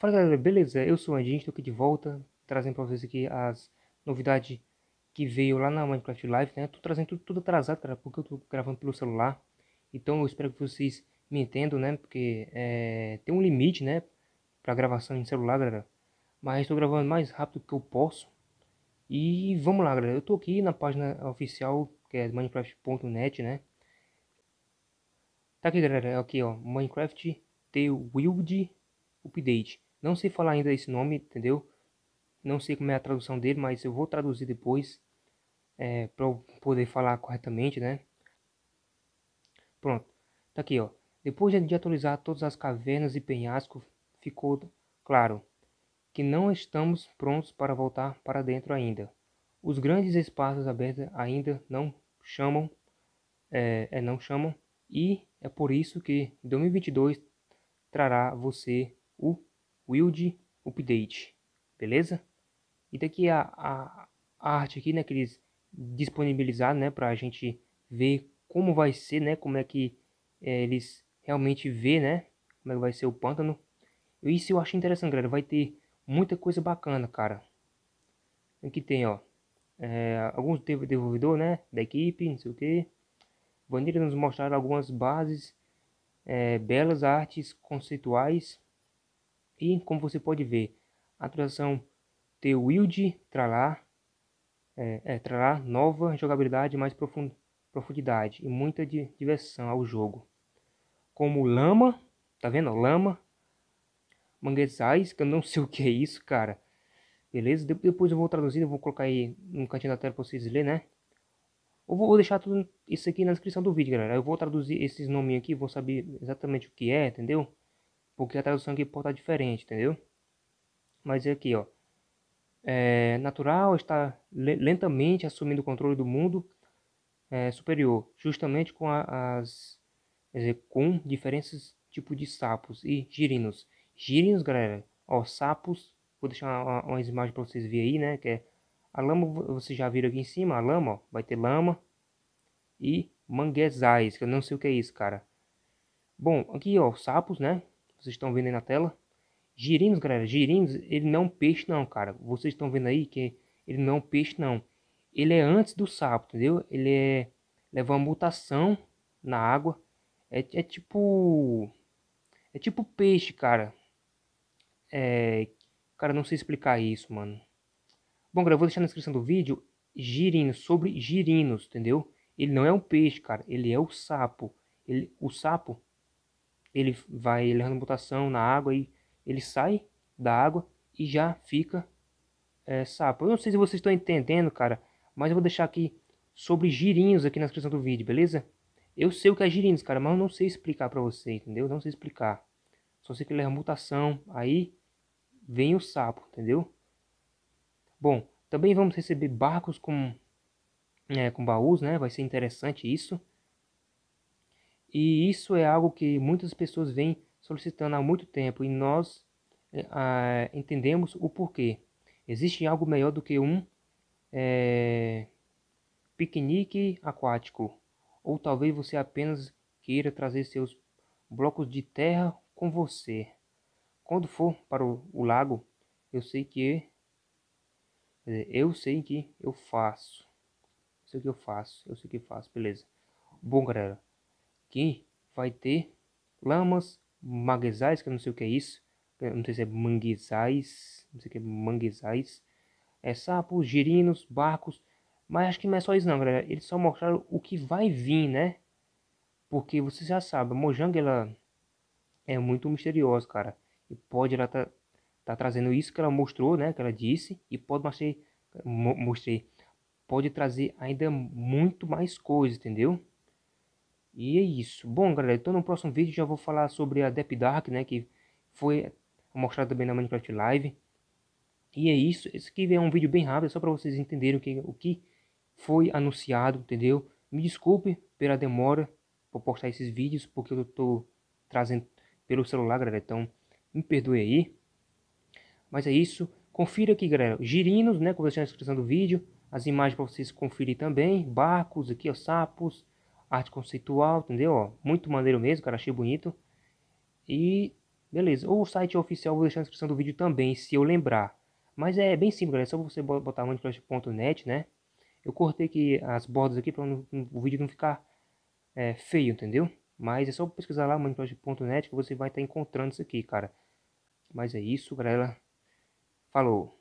Fala galera, beleza? Eu sou o Andin, estou tá aqui de volta, trazendo para vocês aqui as novidades que veio lá na Minecraft Live, né? tô trazendo tudo, tudo atrasado, cara, porque eu tô gravando pelo celular. Então eu espero que vocês me entendam, né? Porque é, tem um limite, né? Pra gravação em celular, galera. Mas estou gravando mais rápido que eu posso. E vamos lá, galera. Eu tô aqui na página oficial, que é minecraft.net, né? Tá aqui, galera. Aqui, ó. Minecraft The Wild Update. Não sei falar ainda esse nome, entendeu? Não sei como é a tradução dele, mas eu vou traduzir depois é, para eu poder falar corretamente, né? Pronto, tá aqui, ó. Depois de atualizar todas as cavernas e penhascos, ficou claro que não estamos prontos para voltar para dentro ainda. Os grandes espaços abertos ainda não chamam, é, é não chamam, e é por isso que 2022 trará você o Wild Update, beleza? E daqui a, a, a arte aqui, né, que eles disponibilizaram, né, para a gente ver como vai ser, né, como é que é, eles realmente vê, né, como é que vai ser o pântano. isso eu acho interessante, galera, vai ter muita coisa bacana, cara. Aqui tem, ó, é, eh, alguns devolvedor, né, da equipe, não sei o que. Vanilla nos mostraram algumas bases, é, belas artes conceituais e como você pode ver, a atualização The Wild trará, é, é, trará nova jogabilidade mais profundidade e muita diversão ao jogo. Como lama, tá vendo? Lama, manguezais, que eu não sei o que é isso, cara. Beleza? Depois eu vou traduzir, eu vou colocar aí no cantinho da tela para vocês lerem, né? Eu vou deixar tudo isso aqui na descrição do vídeo, galera. Eu vou traduzir esses nomes aqui, vou saber exatamente o que é, entendeu? porque a tradução aqui pode estar diferente, entendeu? Mas é aqui, ó. É, natural está lentamente assumindo o controle do mundo é, superior, justamente com a, as dizer, com diferentes tipos de sapos e girinos. Girinos, galera, ó, sapos, vou deixar uma, uma imagem para vocês verem aí, né, que é a lama, vocês já viram aqui em cima, a lama, ó, vai ter lama e manguezais, que eu não sei o que é isso, cara. Bom, aqui, ó, sapos, né, vocês estão vendo aí na tela? girinos galera, girinos ele não é um peixe não, cara. Vocês estão vendo aí que ele não é um peixe não. Ele é antes do sapo, entendeu? Ele é leva uma mutação na água. É, é tipo é tipo peixe, cara. É, cara, não sei explicar isso, mano. Bom, galera, eu vou deixar na descrição do vídeo girino sobre girinos, entendeu? Ele não é um peixe, cara, ele é o sapo. Ele o sapo ele vai errando mutação na água e ele sai da água e já fica é, sapo. Eu não sei se vocês estão entendendo, cara, mas eu vou deixar aqui sobre girinhos aqui na descrição do vídeo, beleza? Eu sei o que é girinhos, cara, mas eu não sei explicar pra você, entendeu? Não sei explicar. Só sei que ele é mutação, aí vem o sapo, entendeu? Bom, também vamos receber barcos com, é, com baús, né? Vai ser interessante isso. E isso é algo que muitas pessoas vêm solicitando há muito tempo e nós é, entendemos o porquê. Existe algo melhor do que um é, piquenique aquático, ou talvez você apenas queira trazer seus blocos de terra com você. Quando for para o, o lago, eu sei que eu sei que eu faço. Eu sei que eu faço, eu sei que eu faço, beleza. Bom, galera, aqui vai ter lamas, manguezais, que eu não sei o que é isso. Eu não sei se é manguezais, não sei o que é manguezais. É sapos, girinos, barcos. Mas acho que não é só isso não, galera. Eles só mostraram o que vai vir, né? Porque você já sabe a Mojang, ela é muito misteriosa, cara. E pode ela tá, tá trazendo isso que ela mostrou, né? Que ela disse. E pode mostrar, mostrei, pode trazer ainda muito mais coisas, entendeu? E é isso. Bom, galera, então no próximo vídeo já vou falar sobre a Deep Dark, né, que foi mostrada também na Minecraft Live. E é isso. Esse aqui é um vídeo bem rápido, só para vocês entenderem o que, o que foi anunciado, entendeu? Me desculpe pela demora por postar esses vídeos, porque eu tô trazendo pelo celular, galera, então me perdoe aí. Mas é isso. Confira aqui, galera, girinos, né, como eu na descrição do vídeo. As imagens para vocês conferirem também. Barcos aqui, ó, sapos arte conceitual, entendeu? Ó, muito maneiro mesmo, cara, achei bonito. E beleza, o site oficial vou deixar na descrição do vídeo também, se eu lembrar. Mas é bem simples, galera, é só você botar manifest.net, né? Eu cortei aqui as bordas aqui para o vídeo não ficar é, feio, entendeu? Mas é só pesquisar lá manifest.net que você vai estar tá encontrando isso aqui, cara. Mas é isso, galera. Falou!